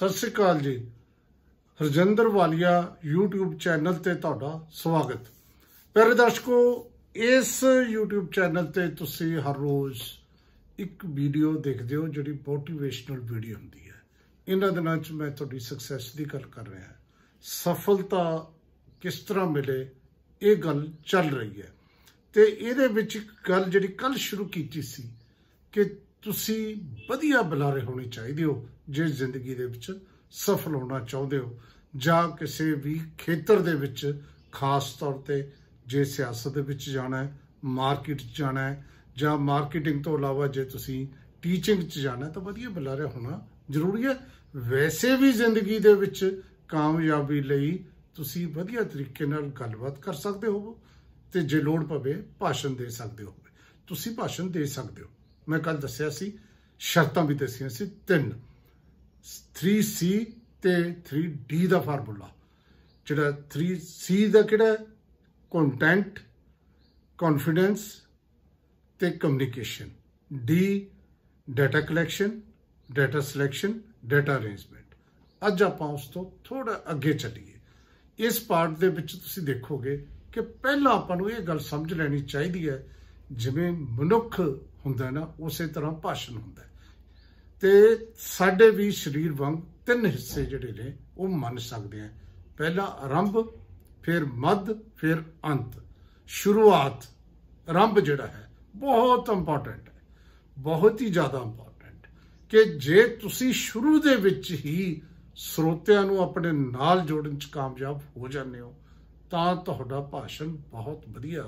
ਸਤਿ ਸ੍ਰੀ ਅਕਾਲ ਜੀ ਹਰਜਿੰਦਰ ਵਾਲੀਆ YouTube channel ਤੇ ਤੁਹਾਡਾ ਸਵਾਗਤ ਪਿਆਰੇ ਦਰਸ਼ਕੋ ਇਸ YouTube ਚੈਨਲ ਤੇ ਤੁਸੀਂ ਹਰ ਰੋਜ਼ ਇੱਕ ਵੀਡੀਓ ਦੇਖਦੇ ਹੋ ਜਿਹੜੀ ਮੋਟੀਵੇਸ਼ਨਲ ਵੀਡੀਓ ਹੁੰਦੀ ਹੈ ਇਹਨਾਂ ਦਿਨਾਂ 'ਚ ਮੈਂ ਤੁਹਾਡੀ ਸਕਸੈਸ ਦੀ ਗੱਲ ਕਰ ਰਿਹਾ ਹਾਂ ਸਫਲਤਾ ਕਿਸ ਤਰ੍ਹਾਂ ਮਿਲੇ ਇਹ ਗੱਲ ਚੱਲ ਰਹੀ ਹੈ ਤੇ ਇਹਦੇ ਵਿੱਚ ਗੱਲ ਜਿਹੜੀ ਕੱਲ ਸ਼ੁਰੂ ਕੀਤੀ ਸੀ ਕਿ ਤੁਸੀਂ ਵਧੀਆ ਬੁਲਾਰੇ ਹੋਣੇ ਚਾਹੀਦੇ ਹੋ ਜੇ ਜ਼ਿੰਦਗੀ ਦੇ ਵਿੱਚ ਸਫਲ ਹੋਣਾ ਚਾਹੁੰਦੇ ਹੋ ਜਾਂ ਕਿਸੇ ਵੀ ਖੇਤਰ ਦੇ ਵਿੱਚ ਖਾਸ ਤੌਰ ਤੇ ਜੇ ਸਿਆਸਤ ਦੇ ਵਿੱਚ ਜਾਣਾ ਹੈ ਮਾਰਕੀਟ 'ਚ ਜਾਣਾ ਹੈ ਜਾਂ ਮਾਰਕੀਟਿੰਗ ਤੋਂ ਇਲਾਵਾ ਜੇ ਤੁਸੀਂ ਟੀਚਿੰਗ 'ਚ ਜਾਣਾ ਤਾਂ ਵਧੀਆ ਬੁਲਾਰੇ ਹੋਣਾ ਜ਼ਰੂਰੀ ਹੈ ਵੈਸੇ ਵੀ ਜ਼ਿੰਦਗੀ ਦੇ ਵਿੱਚ ਕਾਮਯਾਬੀ ਲਈ ਤੁਸੀਂ ਵਧੀਆ ਤਰੀਕੇ ਨਾਲ ਗੱਲਬਾਤ ਕਰ ਸਕਦੇ ਹੋ ਤੇ ਜੇ ਲੋੜ ਪਵੇ ਭਾਸ਼ਣ ਦੇ ਸਕਦੇ ਹੋ ਤੁਸੀਂ ਭਾਸ਼ਣ ਦੇ ਸਕਦੇ ਹੋ ਮੈਂ ਕੱਲ ਦੱਸਿਆ ਸੀ ਸ਼ਰਤਾਂ ਵੀ ਦੱਸੀਆਂ ਸੀ ਤਿੰਨ 3C ਤੇ 3D ਦਾ ਫਾਰਮੂਲਾ ਜਿਹੜਾ 3C ਦਾ ਕਿਹੜਾ ਕੰਟੈਂਟ ਕੌਨਫੀਡੈਂਸ ਤੇ communication D data collection data selection data arrangement ਅੱਜ ਆਪਾਂ ਉਸ ਤੋਂ ਥੋੜਾ ਅੱਗੇ ਚੱਲੀਏ ਇਸ ਪਾਰਟ ਦੇ ਵਿੱਚ ਤੁਸੀਂ ਦੇਖੋਗੇ ਕਿ ਪਹਿਲਾਂ ਆਪਾਂ ਨੂੰ ਇਹ ਗੱਲ ਸਮਝ ਲੈਣੀ ਚਾਹੀਦੀ ਹੈ ਜਿਵੇਂ ਮਨੁੱਖ ਹੁੰਦਾ ਨਾ ਉਸੇ ਤਰ੍ਹਾਂ ਭਾਸ਼ਣ ਹੁੰਦਾ ਤੇ ਸਾਡੇ ਵੀ ਸਰੀਰ ਵਾਂਗ ਤਿੰਨ ਹਿੱਸੇ ਜਿਹੜੇ ਨੇ ਉਹ ਮੰਨ ਸਕਦੇ ਆ ਪਹਿਲਾ ਆਰੰਭ ਫਿਰ ਮੱਧ ਫਿਰ ਅੰਤ ਸ਼ੁਰੂਆਤ ਆਰੰਭ ਜਿਹੜਾ ਹੈ ਬਹੁਤ ਇੰਪੋਰਟੈਂਟ ਹੈ ਬਹੁਤ ਹੀ ਜ਼ਿਆਦਾ ਇੰਪੋਰਟੈਂਟ ਕਿ ਜੇ ਤੁਸੀਂ ਸ਼ੁਰੂ ਦੇ ਵਿੱਚ ਹੀ ਸਰੋਤਿਆਂ ਨੂੰ ਆਪਣੇ ਨਾਲ ਜੋੜਨ 'ਚ ਕਾਮਯਾਬ ਹੋ ਜਾਂਦੇ ਹੋ ਤਾਂ ਤੁਹਾਡਾ ਭਾਸ਼ਣ ਬਹੁਤ ਵਧੀਆ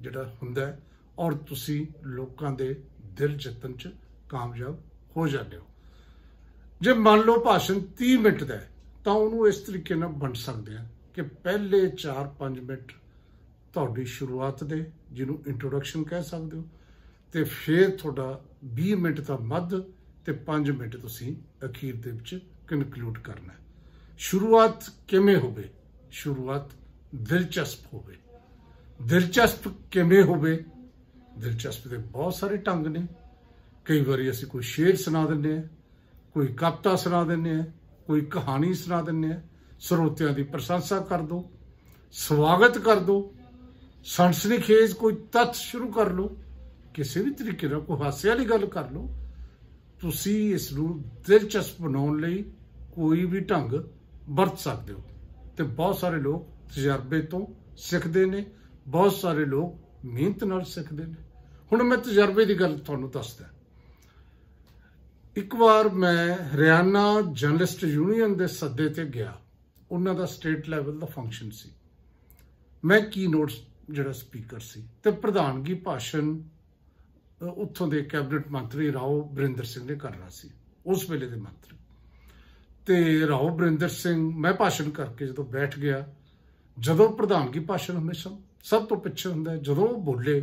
ਜਿਹੜਾ ਹੁੰਦਾ ਹੈ ਔਰ ਤੁਸੀਂ ਲੋਕਾਂ ਦੇ ਦਿਲ ਜਿੱਤਣ 'ਚ ਕਾਮਯਾਬ ਹੋ ਜਾਂਦੇ ਹੋ ਜੇ ਮੰਨ ਲਓ ਭਾਸ਼ਣ 30 ਮਿੰਟ ਦਾ ਤਾਂ ਉਹਨੂੰ ਇਸ ਤਰੀਕੇ ਨਾਲ ਵੰਡ ਸਕਦੇ ਆ ਕਿ ਪਹਿਲੇ 4-5 ਮਿੰਟ ਤੁਹਾਡੀ ਸ਼ੁਰੂਆਤ ਦੇ ਜਿਹਨੂੰ ਇੰਟਰੋਡਕਸ਼ਨ ਕਹਿ ਸਕਦੇ ਹੋ ਤੇ ਫਿਰ ਤੁਹਾਡਾ 20 ਮਿੰਟ ਦਾ ਮੱਧ ਤੇ 5 ਮਿੰਟ ਤੁਸੀਂ ਅਖੀਰ ਦੇ ਵਿੱਚ ਕਨਕਲੂਡ ਕਰਨਾ ਸ਼ੁਰੂਆਤ ਕਿਵੇਂ ਹੋਵੇ ਸ਼ੁਰੂਆਤ ਦਿਲਚਸਪ ਹੋਵੇ ਦਿਲਚਸਪ ਕਿਵੇਂ ਹੋਵੇ ਦਿਲਚਸਪ ਦੇ ਬਹੁਤ ਸਾਰੇ ਢੰਗ ਨੇ ਕਈ ਵਾਰੀ ਅਸੀਂ ਕੋਈ ਸ਼ੇਰ ਸੁਣਾ ਦਿੰਦੇ ਆ ਕੋਈ ਕਵਿਤਾ ਸੁਣਾ ਦਿੰਦੇ ਆ ਕੋਈ ਕਹਾਣੀ ਸੁਣਾ ਦਿੰਦੇ ਆ ਸਰੋਤਿਆਂ ਦੀ ਪ੍ਰਸ਼ੰਸਾ ਕਰ ਦੋ ਸਵਾਗਤ ਕਰ ਦੋ ਸੰਸਨੀ ਖੇਜ ਕੋਈ ਤੱਤ ਸ਼ੁਰੂ ਕਰ ਲਓ ਕਿਸੇ ਵੀ ਤਰੀਕੇ ਨਾਲ ਕੋਈ ਹਾਸੇ ਵਾਲੀ ਗੱਲ ਕਰ ਲਓ ਤੁਸੀਂ ਇਸ ਨੂੰ ਦਿਲਚਸਪ ਬਣਾਉਣ ਲਈ ਕੋਈ ਵੀ ਢੰਗ ਵਰਤ ਸਕਦੇ ਹੋ ਤੇ ਬਹੁਤ ਸਾਰੇ ਲੋਕ ਤਜਰਬੇ ਤੋਂ ਸਿੱਖਦੇ ਨੇ ਬਹੁਤ ਸਾਰੇ ਲੋਕ ਮਿਹਨਤ ਨਾਲ ਸਿੱਖਦੇ ਨੇ ਹੁਣ ਮੈਂ ਤਜਰਬੇ ਦੀ ਗੱਲ ਤੁਹਾਨੂੰ ਦੱਸਦਾ ਇੱਕ ਵਾਰ ਮੈਂ ਹਰਿਆਣਾ ਜਰਨਲਿਸਟ ਯੂਨੀਅਨ ਦੇ ਸੱਦੇ ਤੇ ਗਿਆ ਉਹਨਾਂ ਦਾ ਸਟੇਟ ਲੈਵਲ ਦਾ ਫੰਕਸ਼ਨ ਸੀ ਮੈਂ ਕੀਨੋਟ ਜਿਹੜਾ ਸਪੀਕਰ ਸੀ ਤੇ ਪ੍ਰਧਾਨਗੀ ਭਾਸ਼ਣ ਉੱਥੋਂ ਦੇ ਕੈਬਨਿਟ ਮੰਤਰੀ ਰਾਓ ਬ੍ਰਿੰਦਰ ਸਿੰਘ ਨੇ ਕਰਨਾ ਸੀ ਉਸ ਵੇਲੇ ਦੇ ਮੰਤਰੀ ਤੇ ਰਾਓ ਬ੍ਰਿੰਦਰ ਸਿੰਘ ਮੈਂ ਭਾਸ਼ਣ ਕਰਕੇ ਜਦੋਂ ਬੈਠ ਗਿਆ ਜਦੋਂ ਪ੍ਰਧਾਨਗੀ ਭਾਸ਼ਣ ਹਮੇਸ਼ਾ ਸਭ ਤੋਂ ਪਿੱਛੇ ਹੁੰਦਾ ਜਦੋਂ ਉਹ ਬੋਲੇ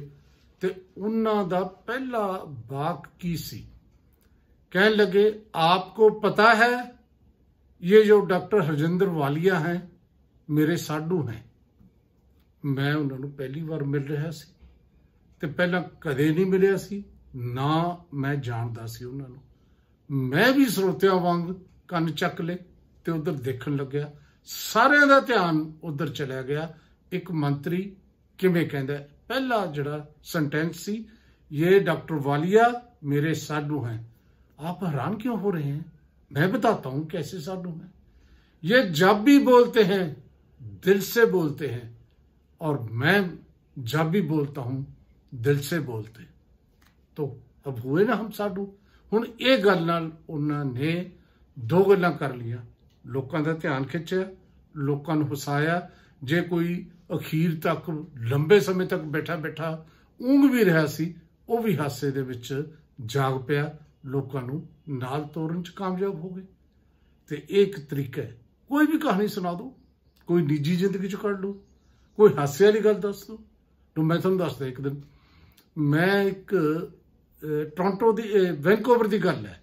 ਤੇ ਉਹਨਾਂ ਦਾ ਪਹਿਲਾ ਬਾਕ ਕੀ ਸੀ ਕਹਿਣ ਲੱਗੇ ਆਪਕੋ ਪਤਾ ਹੈ ਇਹ ਜੋ ਡਾਕਟਰ ਹਰਜਿੰਦਰ ਵਾਲੀਆ ਹੈ ਮੇਰੇ ਸਾਡੂ ਹੈ ਮੈਂ ਉਹਨਾਂ ਨੂੰ ਪਹਿਲੀ ਵਾਰ ਮਿਲ ਰਿਹਾ ਸੀ ਤੇ ਪਹਿਲਾਂ ਕਦੇ ਨਹੀਂ ਮਿਲਿਆ ਸੀ ਨਾ ਮੈਂ ਜਾਣਦਾ ਸੀ ਉਹਨਾਂ ਨੂੰ ਮੈਂ ਵੀ ਸਰੋਤਿਆਂ ਵਾਂਗ ਕੰਨ ਚੱਕ ਲੇ ਤੇ ਉਧਰ ਦੇਖਣ ਲੱਗਿਆ ਸਾਰਿਆਂ ਦਾ ਧਿਆਨ ਉਧਰ ਚਲਾ ਗਿਆ ਇੱਕ ਮੰਤਰੀ ਕਿਵੇਂ ਕਹਿੰਦਾ ਪਹਿਲਾ ਜਿਹੜਾ ਸੈਂਟੈਂਸ ਸੀ ਇਹ डॉक्टर वालिया मेरे साडू हैं आप हैरान क्यों हो रहे हैं मैं बताता हूं कैसे साडू हैं ये जब भी बोलते हैं दिल से बोलते हैं और मैं जब भी बोलता हूं ਦਿਲ ਸੇ ਬੋਲਤੇ ਤੋ ਅਬ ਹੋਏ ਨਾ ਹਮ ਸਾਡੂ ਹੁਣ ਇਹ ਗੱਲ ਨਾਲ ਉਹਨਾਂ ਨੇ ਦੋ ਗੱਲਾਂ ਕਰ ਲੀਆਂ ਲੋਕਾਂ ਦਾ ਧਿਆਨ ਖਿੱਚਿਆ ਲੋਕਾਂ ਨੂੰ ਹਸਾਇਆ ਜੇ ਕੋਈ ਅਖੀਰ ਤੱਕ ਲੰਬੇ ਸਮੇਂ ਤੱਕ ਬੈਠਾ ਬੈਠਾ ਉੰਗ ਵੀ ਰਿਹਾ ਸੀ ਉਹ ਵੀ ਹਾਸੇ ਦੇ ਵਿੱਚ ਜਾਗ ਪਿਆ ਲੋਕਾਂ ਨੂੰ ਨਾਲ ਤੋਰਨ 'ਚ ਕਾਮਯਾਬ ਹੋ ਗਏ ਤੇ ਇੱਕ ਤਰੀਕਾ ਹੈ ਕੋਈ ਵੀ ਕਹਾਣੀ ਸੁਣਾ ਦੋ ਕੋਈ ਨਿੱਜੀ ਜ਼ਿੰਦਗੀ 'ਚ ਕੱਢ ਲਓ ਕੋਈ ਹਾਸੇ ਵਾਲੀ ਗੱਲ ਦੱਸ ਦੋ ਨੂੰ ਮੈਂ ਤੁਹਾਨੂੰ ਦੱਸਦਾ ਇੱਕ ਦਿਨ ਮੈਂ ਇੱਕ ਟੋਰਾਂਟੋ ਦੀ ਵੈਂਕੂਵਰ ਦੀ ਗੱਲ ਹੈ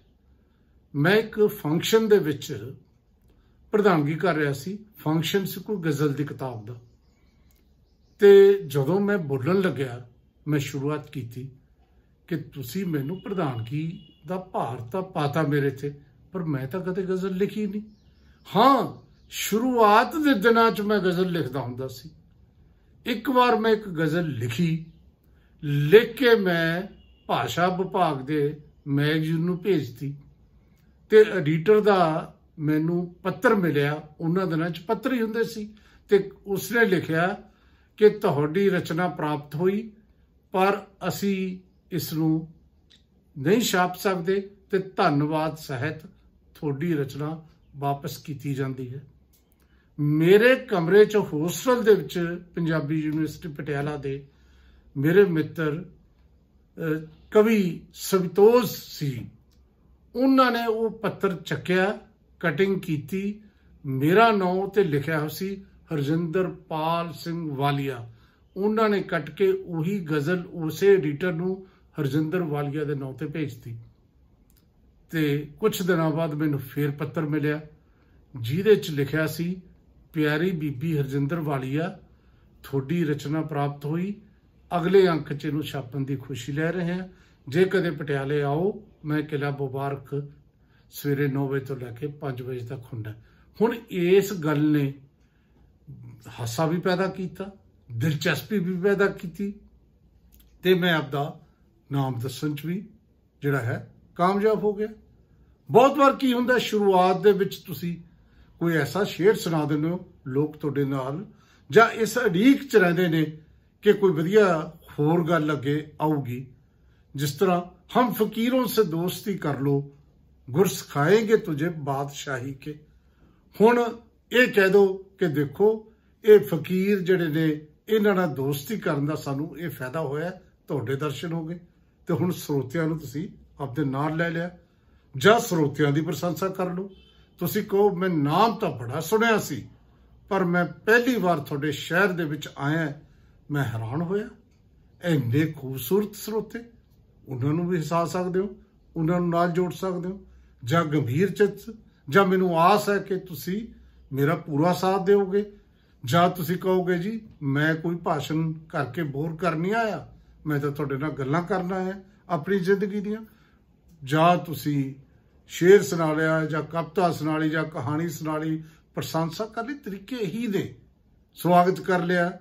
ਮੈਂ ਇੱਕ ਫੰਕਸ਼ਨ ਦੇ ਵਿੱਚ ਪ੍ਰਧਾਨਗੀ ਕਰ ਰਿਹਾ ਸੀ ਫੰਕਸ਼ਨ ਸੀ ਕੋਈ ਗਜ਼ਲ ਦੀ ਕਿਤਾਬ ਦਾ ਤੇ ਜਦੋਂ ਮੈਂ ਬੋਲਣ ਲੱਗਿਆ ਮੈਂ ਸ਼ੁਰੂਆਤ ਕੀਤੀ ਕਿ ਤੁਸੀਂ ਮੈਨੂੰ ਪ੍ਰਧਾਨਗੀ ਦਾ ਭਾਰ ਤਾਂ ਪਾਤਾ ਮੇਰੇ ਤੇ ਪਰ ਮੈਂ ਤਾਂ ਕਦੇ ਗਜ਼ਲ ਲਿਖੀ ਨਹੀਂ ਹਾਂ ਸ਼ੁਰੂਆਤ ਦੇ ਦਿਨਾਂ 'ਚ ਮੈਂ ਗਜ਼ਲ ਲਿਖਦਾ ਹੁੰਦਾ ਸੀ ਇੱਕ ਵਾਰ ਮੈਂ ਇੱਕ ਗਜ਼ਲ ਲਿਖੀ ਲਿਖ ਕੇ ਮੈਂ ਭਾਸ਼ਾ ਵਿਭਾਗ ਦੇ ਮੈਗਜ਼ੀਨ ਨੂੰ ਭੇਜਤੀ ਤੇ ਐਡੀਟਰ ਦਾ ਮੈਨੂੰ ਪੱਤਰ ਮਿਲਿਆ ਉਹਨਾਂ ਦਿਨਾਂ 'ਚ ਪੱਤਰ ਹੀ ਹੁੰਦੇ ਸੀ ਤੇ ਉਸਨੇ ਲਿਖਿਆ ਕਿ ਤੁਹਾਡੀ ਰਚਨਾ ਪ੍ਰਾਪਤ ਹੋਈ ਪਰ ਅਸੀਂ ਇਸ ਨੂੰ ਨਹੀਂ ਛਾਪ ਸਕਦੇ ਤੇ ਧੰਨਵਾਦ ਸਹਿਤ ਤੁਹਾਡੀ ਰਚਨਾ ਵਾਪਸ ਕੀਤੀ ਜਾਂਦੀ ਹੈ ਮੇਰੇ ਕਮਰੇ 'ਚ ਹੋਸਟਲ ਦੇ ਵਿੱਚ ਪੰਜਾਬੀ ਯੂਨੀਵਰਸਿਟੀ ਪਟਿਆਲਾ ਦੇ ਮੇਰੇ ਮਿੱਤਰ ਕਵੀ ਸੰਤੋਸ ਸੀ ਉਹਨਾਂ ਨੇ ਉਹ ਪੱਤਰ ਚੱਕਿਆ ਕਟਿੰਗ ਕੀਤੀ ਮੇਰਾ ਨਾਮ ਤੇ ਲਿਖਿਆ ਹੋਇਆ ਸੀ ਹਰਜਿੰਦਰਪਾਲ ਸਿੰਘ ਵਾਲੀਆ ਉਹਨਾਂ ਨੇ ਕੱਟ ਕੇ ਉਹੀ ਗਜ਼ਲ ਉਸੇ ਐਡੀਟਰ ਨੂੰ ਹਰਜਿੰਦਰ ਵਾਲੀਆ ਦੇ ਨਾਂ ਤੇ ਭੇਜਤੀ ਤੇ ਕੁਝ ਦਿਨਾਂ ਬਾਅਦ ਮੈਨੂੰ ਫੇਰ ਪੱਤਰ ਮਿਲਿਆ ਜਿਹਦੇ 'ਚ ਲਿਖਿਆ ਸੀ ਪਿਆਰੀ ਬੀਬੀ ਹਰਜਿੰਦਰ ਵਾਲੀਆ ਤੁਹਾਡੀ ਰਚਨਾ ਪ੍ਰਾਪਤ ਹੋਈ ਅਗਲੇ ਅੰਕ 'ਚ ਇਹਨੂੰ ਛਾਪਣ ਦੀ ਖੁਸ਼ੀ ਲੈ ਰਹੇ ਹਾਂ ਜੇ ਕਦੇ ਪਟਿਆਲੇ ਆਓ ਮੈਂ ਕਿਲਾ ਬੁਬਾਰਕ ਸਵੇਰੇ 9 ਵਜੇ ਤੋਂ ਲੈ ਕੇ 5 ਵਜੇ ਤੱਕ ਹੁੰਦਾ ਹੁਣ ਇਸ ਗੱਲ ਨੇ ਹਾਸਾ ਵੀ ਪੈਦਾ ਕੀਤਾ ਦਿਲਚਸਪੀ ਵੀ ਪੈਦਾ ਕੀਤੀ ਤੇ ਮੈਂ ਆਪਦਾ ਨਾਮ ਦੱਸਣ ਚ ਵੀ ਜਿਹੜਾ ਹੈ ਕਾਮਯਾਬ ਹੋ ਗਿਆ ਬਹੁਤ ਵਾਰ ਕੀ ਹੁੰਦਾ ਸ਼ੁਰੂਆਤ ਦੇ ਵਿੱਚ ਤੁਸੀਂ ਕੋਈ ਐਸਾ ਸ਼ੇਅਰ ਸੁਣਾ ਦਿੰਦੇ ਹੋ ਲੋਕ ਤੁਹਾਡੇ ਨਾਲ ਜਾਂ ਇਸ ਅੜੀਕ ਚ ਰਹਿੰਦੇ ਨੇ ਕਿ ਕੋਈ ਵਧੀਆ ਹੋਰ ਗੱਲ ਅੱਗੇ ਆਊਗੀ ਜਿਸ ਤਰ੍ਹਾਂ ਹਮ ਫਕੀਰੋਂ ਸੇ ਦੋਸਤੀ ਕਰ ਲੋ ਗੁਰਸ ਖਾਏਗੇ ਤੁਝੇ ਬਾਦਸ਼ਾਹੀ ਕੇ ਹੁਣ ਇਹ ਕਹਿ ਦੋ ਕਿ ਦੇਖੋ ਇਹ ਫਕੀਰ ਜਿਹੜੇ ਨੇ ਇਹਨਾਂ ਨਾਲ ਦੋਸਤੀ ਕਰਨ ਦਾ ਸਾਨੂੰ ਇਹ ਫਾਇਦਾ ਹੋਇਆ ਤੁਹਾਡੇ ਦਰਸ਼ਨ ਹੋ ਗਏ ਤੇ ਹੁਣ ਸਰੋਤਿਆਂ ਨੂੰ ਤੁਸੀਂ ਆਪਦੇ ਨਾਲ ਲੈ ਲਿਆ ਜਾਂ ਸਰੋਤਿਆਂ ਦੀ ਪ੍ਰਸ਼ੰਸਾ ਕਰ ਲਓ ਤੁਸੀਂ ਕਹੋ ਮੈਂ ਨਾਮ ਤਾਂ ਬੜਾ ਸੁਣਿਆ ਸੀ ਪਰ ਮੈਂ ਪਹਿਲੀ ਵਾਰ ਤੁਹਾਡੇ ਸ਼ਹਿਰ ਦੇ ਵਿੱਚ ਆਇਆ ਮੈਂ ਹੈਰਾਨ ਹੋਇਆ ਐਨੇ ਖੂਬਸੂਰਤ ਸਰੋਤੇ ਉਹਨਾਂ ਨੂੰ ਵੀ ਹਿਸਾਬ ਸਕਦੇ ਹੋ ਉਹਨਾਂ ਨੂੰ ਨਾਲ ਜੋੜ ਸਕਦੇ ਹੋ ਜਾਂ ਗੰਭੀਰ ਚਿੱਤ ਜਾਂ ਮੈਨੂੰ ਆਸ ਹੈ ਕਿ ਤੁਸੀਂ ਮੇਰਾ ਪੂਰਾ ਸਾਥ ਦਿਓਗੇ ਜਾਂ ਤੁਸੀਂ ਕਹੋਗੇ ਜੀ ਮੈਂ ਕੋਈ ਭਾਸ਼ਣ ਕਰਕੇ ਬੋਰ ਕਰਨੀ ਆਇਆ ਮੈਂ ਤਾਂ ਤੁਹਾਡੇ ਨਾਲ ਗੱਲਾਂ ਕਰਨਾ ਹੈ ਆਪਣੀ ਜ਼ਿੰਦਗੀ ਦੀਆਂ ਜਾਂ ਤੁਸੀਂ ਸ਼ੇਰ ਸੁਣਾ ਲਿਆ ਜਾਂ ਕਵਿਤਾ ਸੁਣਾ ਲਈ ਜਾਂ ਕਹਾਣੀ ਸੁਣਾ ਲਈ ਪ੍ਰਸ਼ੰਸਾ ਕਰਨ ਤਰੀਕੇ ਇਹੀ ਨੇ ਸਵਾਗਤ ਕਰ ਲਿਆ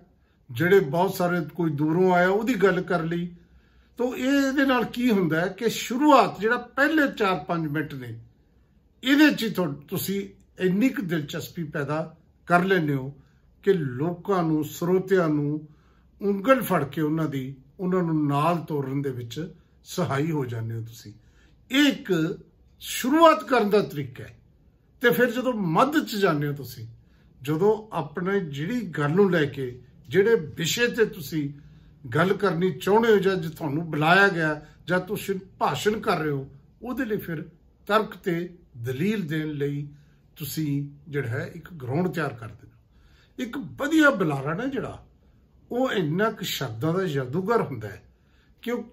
ਜਿਹੜੇ ਬਹੁਤ ਸਾਰੇ ਕੋਈ ਦੂਰੋਂ ਆਇਆ ਉਹਦੀ ਗੱਲ ਕਰ ਲਈ ਤੋਂ ਇਹ ਇਹਦੇ ਨਾਲ ਕੀ ਹੁੰਦਾ ਕਿ ਸ਼ੁਰੂਆਤ ਜਿਹੜਾ ਪਹਿਲੇ 4-5 ਮਿੰਟ ਨੇ ਇਹਦੇ ਚ ਤੁਸੀਂ ਇੰਨੀ ਕੁ ਦਿਲਚਸਪੀ ਪੈਦਾ ਕਰ ਲੈਂਦੇ ਹੋ ਕਿ ਲੋਕਾਂ ਨੂੰ ਸਰੋਤਿਆਂ ਨੂੰ ਉਂਗਲ ਫੜ ਕੇ ਉਹਨਾਂ ਦੀ ਉਹਨਾਂ ਨੂੰ ਨਾਲ ਤੋਰਨ ਦੇ ਵਿੱਚ ਸਹਾਈ ਹੋ ਜਾਂਦੇ ਹੋ ਤੁਸੀਂ ਇਹ ਇੱਕ ਸ਼ੁਰੂਆਤ ਕਰਨ ਦਾ ਤਰੀਕਾ ਹੈ ਤੇ ਫਿਰ ਜਦੋਂ ਮੱਧ ਚ ਜਾਂਦੇ ਹੋ ਤੁਸੀਂ ਜਦੋਂ ਆਪਣੇ ਜਿਹੜੀ ਗੱਲ ਨੂੰ ਲੈ ਕੇ ਜਿਹੜੇ ਵਿਸ਼ੇ ਤੇ ਤੁਸੀਂ ਗੱਲ ਕਰਨੀ ਚਾਹੁੰਦੇ ਹੋ ਜਾਂ ਜੇ ਤੁਹਾਨੂੰ ਬੁਲਾਇਆ ਗਿਆ ਜਾਂ ਤੁਸੀਂ ਭਾਸ਼ਣ ਕਰ ਰਹੇ ਹੋ ਉਹਦੇ ਲਈ ਫਿਰ ਤਰਕ ਤੇ ਦਲੀਲ ਦੇਣ ਲਈ ਤੁਸੀਂ ਜਿਹੜਾ ਹੈ ਇੱਕ ਗਰਾਊਂਡ ਤਿਆਰ ਕਰ ਦਿਓ ਇੱਕ ਵਧੀਆ ਬਲਾਰਾ ਨਾ ਜਿਹੜਾ ਉਹ ਇੰਨਾ ਕੁ ਸ਼ਬਦਾਂ ਦਾ ਜਾਦੂਗਰ ਹੁੰਦਾ ਹੈ ਕਿ ਉਹ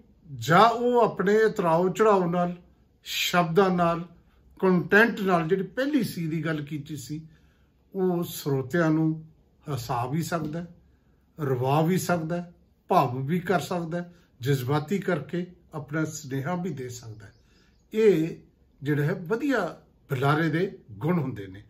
ਜਾਂ ਉਹ ਆਪਣੇ ਉਤਰਾਉ ਚੜਾਉ ਨਾਲ ਸ਼ਬਦਾਂ ਨਾਲ ਕੰਟੈਂਟ ਨਾਲ ਜਿਹੜੀ ਪਹਿਲੀ ਸੀ ਦੀ ਗੱਲ ਕੀਤੀ ਸੀ ਉਹ ਸਰੋਤਿਆਂ ਨੂੰ ਹਸਾ ਵੀ ਸਕਦਾ ਰਵਾ ਵੀ ਸਕਦਾ ਭਾਵ ਵੀ ਕਰ ਸਕਦਾ ਜਜ਼ਬਾਤੀ ਕਰਕੇ ਆਪਣਾ ਸਨੇਹਾ ਵੀ ਦੇ ਸਕਦਾ ਇਹ ਜਿਹੜਾ ਹੈ ਵਧੀਆ ਬਲਾਰੇ ਦੇ ਗੁਣ ਹੁੰਦੇ ਨੇ